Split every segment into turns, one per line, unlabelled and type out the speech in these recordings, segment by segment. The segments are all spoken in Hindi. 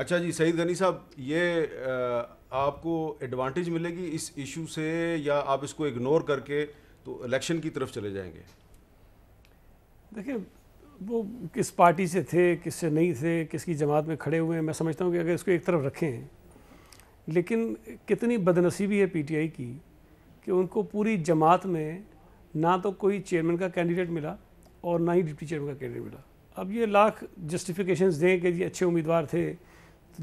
अच्छा जी सईद गनी साहब ये आपको एडवांटेज मिलेगी इस इशू से या आप इसको इग्नोर करके तो इलेक्शन की तरफ चले जाएंगे
देखिए वो किस पार्टी से थे किससे नहीं थे किसकी जमात में खड़े हुए हैं मैं समझता हूँ कि अगर इसको एक तरफ रखें लेकिन कितनी बदनसीबी है पीटीआई की कि उनको पूरी जमात में ना तो कोई चेयरमैन का कैंडिडेट मिला और ना ही डिप्टी चेयरमैन का कैंडिडेट मिला अब ये लाख जस्टिफिकेशंस दें कि जी अच्छे उम्मीदवार थे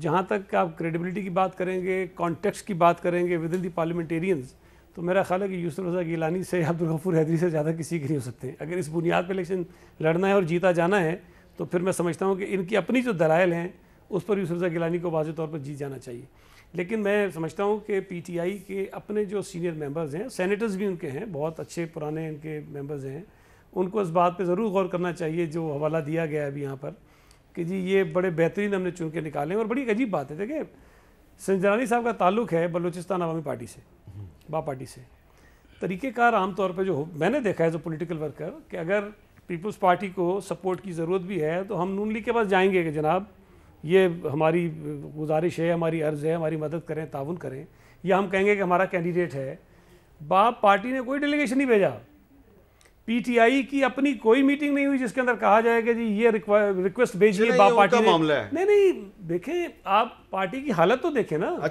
जहाँ तक आप क्रेडिबिलिटी की बात करेंगे कॉन्टेक्स्ट की बात करेंगे विद इन दी पार्लियामेंटेरियंस तो मेरा ख्याल है कि यूसर रजा गिलानी से अब्दुल गफूर हैदरी से ज़्यादा किसी के नहीं हो सकते अगर इस बुनियाद पर इलेक्शन लड़ना है और जीता जाना है तो फिर मैं समझता हूँ कि इनकी अपनी जो दलाइल हैं उस पर यूसर रजा गिलानी को वाजे तौर पर जीत जाना चाहिए लेकिन मैं समझता हूँ कि आई के अपने जो सीनियर मेम्बर्स हैं सैनिटर्स भी उनके हैं बहुत अच्छे पुराने इनके मेम्बर्स हैं उनको इस बात पर ज़रूर गौर करना चाहिए जो हवाला दिया गया है अभी यहाँ पर कि जी ये बड़े बेहतरीन हमने चुन के निकाले और बड़ी अजीब बात है देखिए सिंजरानी साहब का ताल्लुक है बलूचिस्तान आवामी पार्टी से हम्म। बा पार्टी से तरीक़ेकार आमतौर पर जो मैंने देखा है जो पोलिटिकल वर्कर कि अगर पीपल्स पार्टी को सपोर्ट की ज़रूरत भी है तो हम नून लीग के पास जाएंगे कि जनाब ये हमारी गुजारिश है हमारी अर्ज़ है हमारी मदद करें ताउन करें या हम कहेंगे कि हमारा कैंडिडेट है बाप पार्टी ने कोई डेलीगेशन नहीं भेजा पीटीआई की अपनी कोई मीटिंग नहीं हुई जिसके अंदर कहा जाएगा जी ये रिक्वेस्ट भेजिए पार्टी मामला है नहीं नहीं देखें आप पार्टी की हालत तो देखें ना